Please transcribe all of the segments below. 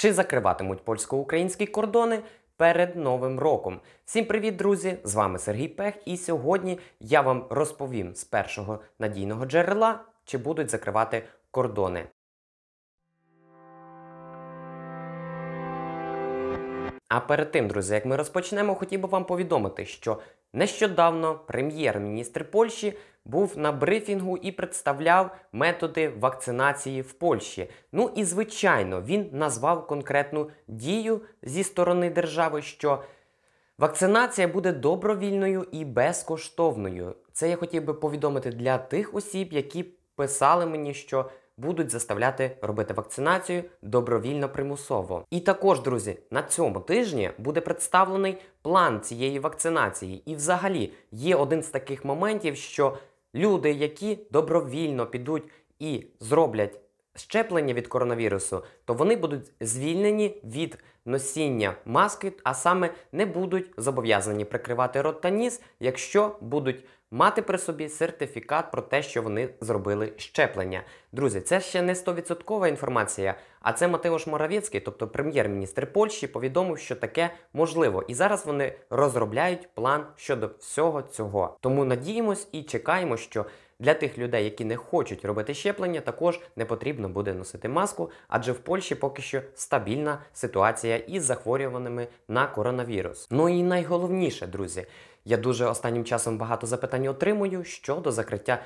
Чи закриватимуть польсько-українські кордони перед новим роком? Всім привіт, друзі! З вами Сергій Пех, і сьогодні я вам розповім з першого надійного джерела, чи будуть закривати кордони. А перед тим, друзі, як ми розпочнемо, хотів би вам повідомити, що Нещодавно прем'єр-міністр Польщі був на брифінгу і представляв методи вакцинації в Польщі. Ну і звичайно, він назвав конкретну дію зі сторони держави, що вакцинація буде добровільною і безкоштовною. Це я хотів би повідомити для тих осіб, які писали мені, що будуть заставляти робити вакцинацію добровільно примусово. І також, друзі, на цьому тижні буде представлений план цієї вакцинації. І, взагалі, є один з таких моментів, що люди, які добровільно підуть і зроблять щеплення від коронавірусу, то вони будуть звільнені від носіння маски, а саме не будуть зобов'язані прикривати рот та ніс, якщо будуть мати при собі сертифікат про те, що вони зробили щеплення. Друзі, це ще не 100% інформація, а це Матеош Моравєцький, тобто прем'єр-міністр Польщі, повідомив, що таке можливо. І зараз вони розробляють план щодо всього цього. Тому надіємось і чекаємо, що. Для тих людей, які не хочуть робити щеплення, також не потрібно буде носити маску, адже в Польщі поки що стабільна ситуація із захворюваними на коронавірус. Ну і найголовніше, друзі, я дуже останнім часом багато запитань отримую щодо закриття.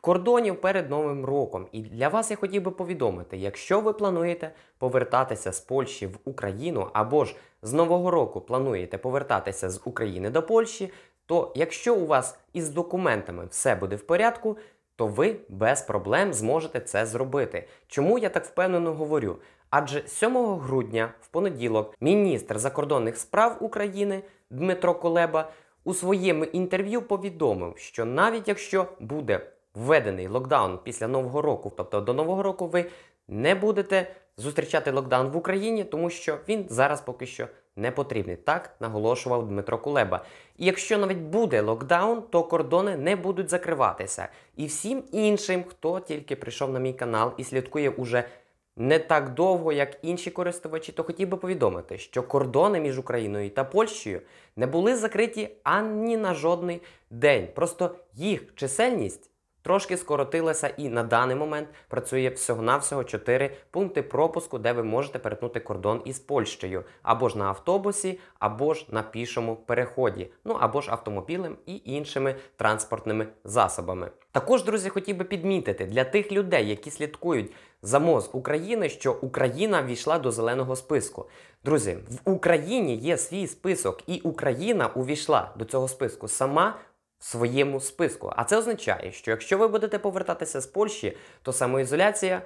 Кордонів перед новим роком, і для вас я хотів би повідомити: якщо ви плануєте повертатися з Польщі в Україну або ж з Нового року плануєте повертатися з України до Польщі, то якщо у вас із документами все буде в порядку, то ви без проблем зможете це зробити. Чому я так впевнено говорю? Адже 7 грудня в понеділок міністр закордонних справ України Дмитро Колеба у своєму інтерв'ю повідомив, що навіть якщо буде введений локдаун після нового року, тобто до нового року, ви не будете зустрічати локдаун в Україні, тому що він зараз поки що не потрібний. Так наголошував Дмитро Кулеба. І якщо навіть буде локдаун, то кордони не будуть закриватися. І всім іншим, хто тільки прийшов на мій канал і слідкує уже не так довго, як інші користувачі, то хотів би повідомити, що кордони між Україною та Польщею не були закриті ані на жодний день. Просто їх чисельність. Трошки скоротилася і на даний момент працює всього-навсього 4 пункти пропуску, де ви можете перетнути кордон із Польщею, або ж на автобусі, або ж на пішому переході, ну або ж автомобілем і іншими транспортними засобами. Також, друзі, хотів би підмітити для тих людей, які слідкують за МОЗ України, що Україна війшла до зеленого списку. Друзі, в Україні є свій список, і Україна увійшла до цього списку сама своєму списку. А це означає, що якщо ви будете повертатися з Польщі, то самоізоляція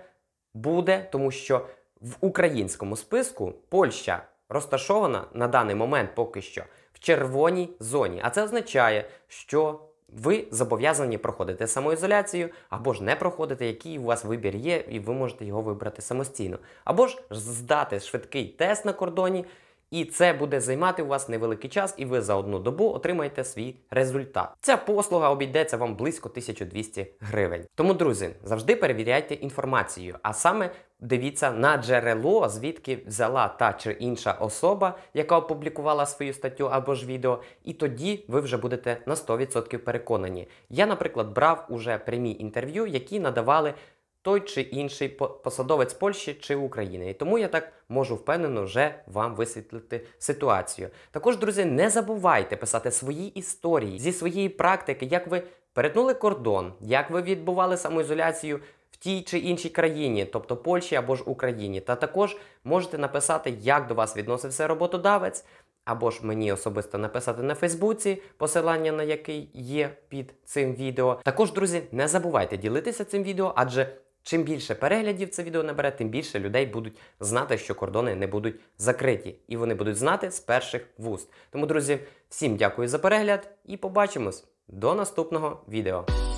буде, тому що в українському списку Польща розташована на даний момент поки що в червоній зоні. А це означає, що ви зобов'язані проходити самоізоляцію, або ж не проходити, який у вас вибір є, і ви можете його вибрати самостійно, або ж здати швидкий тест на кордоні. І це буде займати у вас невеликий час, і ви за одну добу отримаєте свій результат. Ця послуга обійдеться вам близько 1200 гривень. Тому, друзі, завжди перевіряйте інформацію, а саме дивіться на джерело, звідки взяла та чи інша особа, яка опублікувала свою статтю або ж відео, і тоді ви вже будете на 100% переконані. Я, наприклад, брав уже прямі інтерв'ю, які надавали той чи інший посадовець Польщі чи України. І тому я так можу впевнено вже вам висвітлити ситуацію. Також, друзі, не забувайте писати свої історії зі своєї практики, як ви перетнули кордон, як ви відбували самоізоляцію. В тій чи іншій країні, тобто Польщі або ж Україні, та також можете написати, як до вас відносився роботодавець, або ж мені особисто написати на Фейсбуці, посилання на який є під цим відео. Також, друзі, не забувайте ділитися цим відео, адже Чим більше переглядів це відео набере, тим більше людей будуть знати, що кордони не будуть закриті, і вони будуть знати з перших вуст. Тому, друзі, всім дякую за перегляд і побачимось до наступного відео.